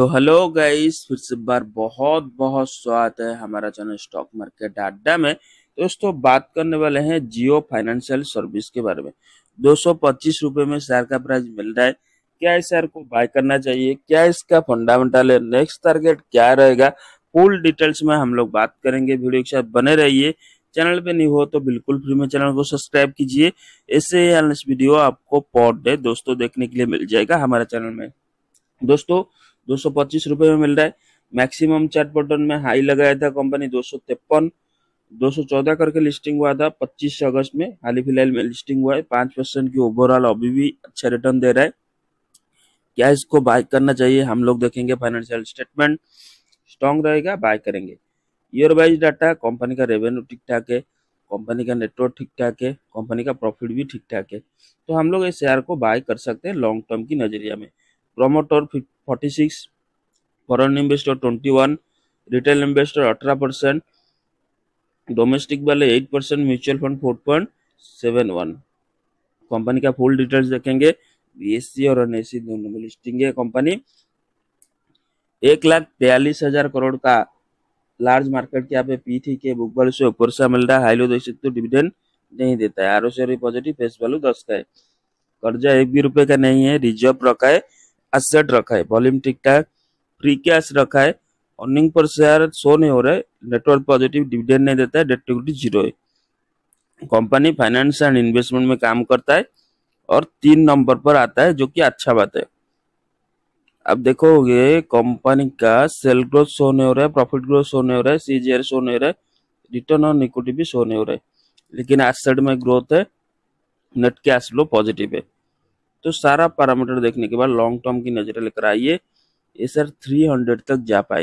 तो hello guys फिर से बार बहुत बहुत स्वागत है हमारा चैनल स्टॉक मार्केट अड्डा में दोस्तों बात करने वाले हैं जियो फाइनेंशियल सर्विस के बारे में दो सौ में शेयर का प्राइस मिल रहा है क्या इस शेयर को बाय करना चाहिए क्या इसका फंडामेंटल है नेक्स्ट टारगेट क्या रहेगा फुल डिटेल्स में हम लोग बात करेंगे वीडियो के साथ बने रहिए चैनल पे नहीं हो तो बिल्कुल फ्री में चैनल को सब्सक्राइब कीजिए ऐसे वीडियो आपको पर डे दोस्तों देखने के लिए मिल जाएगा हमारे चैनल में दोस्तों दो सौ पच्चीस रुपये में मिल रहा है मैक्सिमम चैट बटन में हाई लगाया था कंपनी दो सौ तिरपन दो सौ चौदह करके लिस्टिंग हुआ था पच्चीस अगस्त में हाल ही फिलहाल में लिस्टिंग हुआ है पांच परसेंट की ओवरऑल अभी भी अच्छा रिटर्न दे रहा है क्या इसको बाय करना चाहिए हम लोग देखेंगे फाइनेंशियल स्टेटमेंट स्ट्रांग रहेगा बाय करेंगे ईयर वाइज डाटा कंपनी का रेवेन्यू ठीक ठाक है कंपनी का नेटवर्क ठीक ठाक है कंपनी का प्रॉफिट भी ठीक ठाक है तो हम लोग इस शेयर को बाय कर सकते हैं लॉन्ग टर्म की नज़रिया में promoter 46 foreign investor 21 retail investor 18 percent domestic वाले 8 परसेंट म्यूचुअल फंड 4.71 कंपनी का फुल डिटेल्स देखेंगे बीएससी e और एनएससी e दोनों में लिस्टिंग है कंपनी एक लाख बयालीस हजार करोड़ का लार्ज मार्केट के यहाँ पे पी थी के बुक वैल्यू से ऊपर से मिल रहा है हाईलो देख सकते हो डिविडेंड नहीं देता है R O positive face value दस का है कर्जा एक भी रुपए का नहीं है रिजर्व रखा है एसेट रखा है वॉल्यूम ठीक ठाक फ्री कैश रखा है अर्निंग पर शेयर शो नहीं हो रहा है नेटवर्क पॉजिटिव डिविडेंड नहीं देता है डेट टू जीरो है कंपनी फाइनेंस एंड इन्वेस्टमेंट में काम करता है और तीन नंबर पर आता है जो कि अच्छा बात है अब देखोगे कंपनी का सेल ग्रोथ शो नहीं हो रहा है प्रॉफिट ग्रोथ शो नहीं हो रहा है सीजीआर शो नहीं हो रहा है रिटर्न ऑन इक्विटी भी शो नहीं हो रहा है लेकिन एसेट में ग्रोथ है नेट कैश फ्लो पॉजिटिव है तो सारा पैरामीटर देखने के बाद लॉन्ग टर्म की नजर लेकर आइए ये सर 300 तक जा पाए